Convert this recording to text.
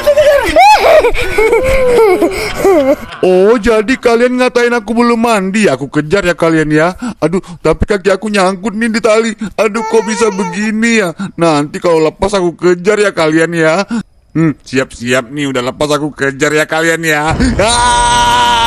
Oh jadi kalian ngatain aku belum mandi Aku kejar ya kalian ya Aduh tapi kaki aku nyangkut nih di tali Aduh kok bisa begini ya Nanti kalau lepas aku kejar ya kalian ya Hmm siap-siap nih udah lepas aku kejar ya kalian ya ah!